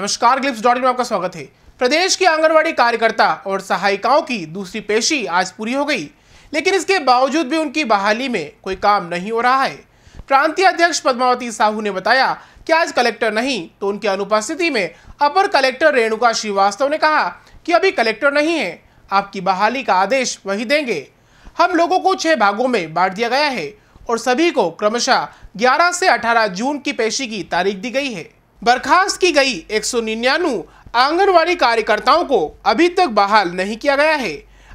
नमस्कार clips dot में आपका स्वागत है प्रदेश की आंगनवाड़ी कार्यकर्ता और सहायिकाओं की दूसरी पेशी आज पूरी हो गई लेकिन इसके बावजूद भी उनकी बहाली में कोई काम नहीं हो रहा है प्रांतीय अध्यक्ष पद्मावती साहू ने बताया कि आज कलेक्टर नहीं तो उनकी अनुपस्थिति में अपर कलेक्टर रेणुका श्रीवास्तव ने कहा कि अभी कलेक्टर नहीं है आपकी बहाली का आदेश वही देंगे हम लोगों को छह भागों में बांट दिया गया है और सभी को क्रमशः 11 से 18 जून की पेशी की तारीख दी गई है बर्खास्त की गई एक आंगनवाड़ी कार्यकर्ताओं को अभी तक बहाल नहीं किया गया है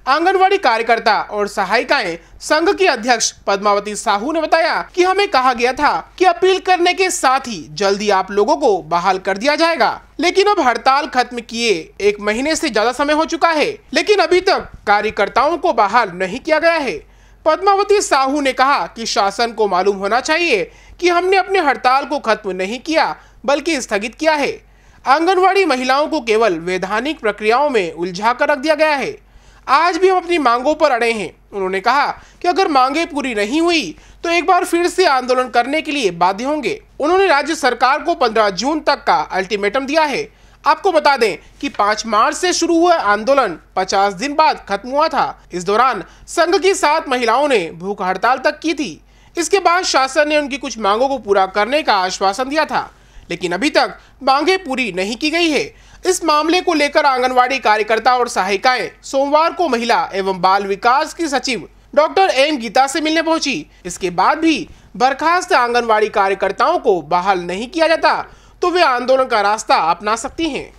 आंगनवाड़ी कार्यकर्ता और सहायिकाएं संघ की अध्यक्ष पद्मावती साहू ने बताया कि हमें कहा गया था कि अपील करने के साथ ही जल्दी आप लोगों को बहाल कर दिया जाएगा लेकिन अब हड़ताल खत्म किए एक महीने से ज्यादा समय हो चुका है लेकिन अभी तक कार्यकर्ताओं को बहाल नहीं किया गया है पद्मावती साहू ने कहा कि शासन को मालूम होना चाहिए कि हमने अपने हड़ताल को खत्म नहीं किया बल्कि स्थगित किया है आंगनवाड़ी महिलाओं को केवल वैधानिक प्रक्रियाओं में उलझा कर रख दिया गया है आज भी हम अपनी मांगों पर अड़े हैं उन्होंने कहा कि अगर मांगे पूरी नहीं हुई तो एक बार फिर से आंदोलन करने के लिए बाध्य होंगे उन्होंने राज्य सरकार को 15 जून तक का अल्टीमेटम दिया है आपको बता दें कि 5 मार्च से शुरू हुआ आंदोलन 50 दिन बाद खत्म हुआ था इस दौरान संघ की सात महिलाओं ने भूख हड़ताल तक की थी इसके बाद शासन ने उनकी कुछ मांगों को पूरा करने का आश्वासन दिया था लेकिन अभी तक मांगे पूरी नहीं की गई है इस मामले को लेकर आंगनवाड़ी कार्यकर्ता और सहायिकाएं सोमवार को महिला एवं बाल विकास की सचिव डॉक्टर एम गीता से मिलने पहुंची इसके बाद भी बर्खास्त आंगनवाड़ी कार्यकर्ताओं को बहाल नहीं किया जाता तो वे आंदोलन का रास्ता अपना सकती हैं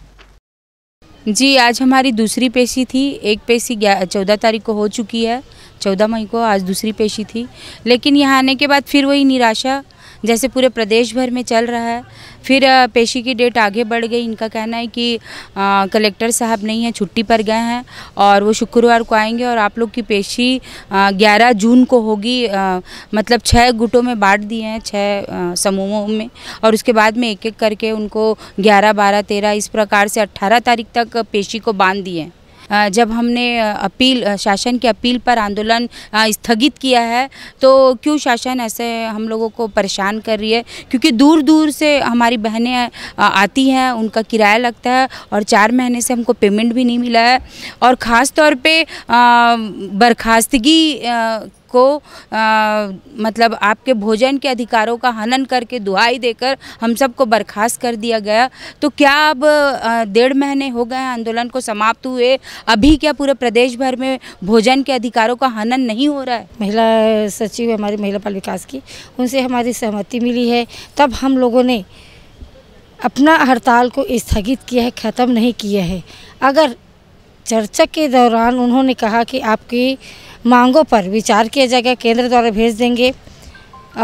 जी आज हमारी दूसरी पेशी थी एक पेशी चौदह तारीख को हो चुकी है चौदह मई को आज दूसरी पेशी थी लेकिन यहाँ आने के बाद फिर वही निराशा जैसे पूरे प्रदेश भर में चल रहा है फिर पेशी की डेट आगे बढ़ गई इनका कहना है कि आ, कलेक्टर साहब नहीं हैं छुट्टी पर गए हैं और वो शुक्रवार को आएंगे और आप लोग की पेशी ग्यारह जून को होगी मतलब छः गुटों में बांट दिए हैं छः समूहों में और उसके बाद में एक एक करके उनको ग्यारह बारह तेरह इस प्रकार से अट्ठारह तारीख तक पेशी को बांध दिए हैं जब हमने अपील शासन की अपील पर आंदोलन स्थगित किया है तो क्यों शासन ऐसे हम लोगों को परेशान कर रही है क्योंकि दूर दूर से हमारी बहनें आती हैं उनका किराया लगता है और चार महीने से हमको पेमेंट भी नहीं मिला है और ख़ास तौर पर बर्खास्तगी को आ, मतलब आपके भोजन के अधिकारों का हनन करके दुहाई देकर हम सबको बर्खास्त कर दिया गया तो क्या अब डेढ़ महीने हो गए आंदोलन को समाप्त हुए अभी क्या पूरे प्रदेश भर में भोजन के अधिकारों का हनन नहीं हो रहा है महिला सचिव हमारी महिला बाल विकास की उनसे हमारी सहमति मिली है तब हम लोगों ने अपना हड़ताल को स्थगित किया है ख़त्म नहीं किया है अगर चर्चा के दौरान उन्होंने कहा कि आपकी मांगों पर विचार किया जाएगा केंद्र द्वारा भेज देंगे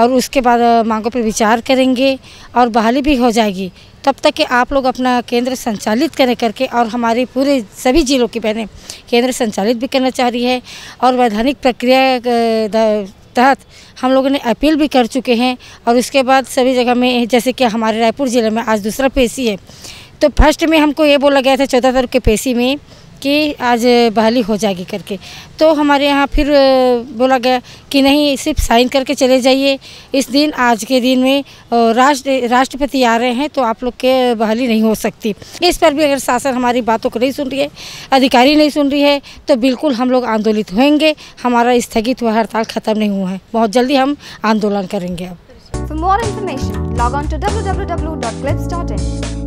और उसके बाद मांगों पर विचार करेंगे और बहाली भी हो जाएगी तब तक कि आप लोग अपना केंद्र संचालित करें करके और हमारे पूरे सभी जिलों की बहनें केंद्र संचालित भी करना चाह रही है और वैधानिक प्रक्रिया तहत हम लोगों ने अपील भी कर चुके हैं और उसके बाद सभी जगह में जैसे कि हमारे रायपुर ज़िले में आज दूसरा पेशी है तो फर्स्ट में हमको ये बोला गया था चौदह तारीख के पेशी में कि आज बहाली हो जाएगी करके तो हमारे यहाँ फिर बोला गया कि नहीं सिर्फ साइन करके चले जाइए इस दिन आज के दिन में राष्ट्र राष्ट्रपति आ रहे हैं तो आप लोग के बहाली नहीं हो सकती इस पर भी अगर शासन हमारी बातों को नहीं सुन रही है अधिकारी नहीं सुन रही है तो बिल्कुल हम लोग आंदोलित होंगे हमारा स्थगित हुआ हड़ताल खत्म नहीं हुआ है बहुत जल्दी हम आंदोलन करेंगे अब For more information, log on to www.clips.in.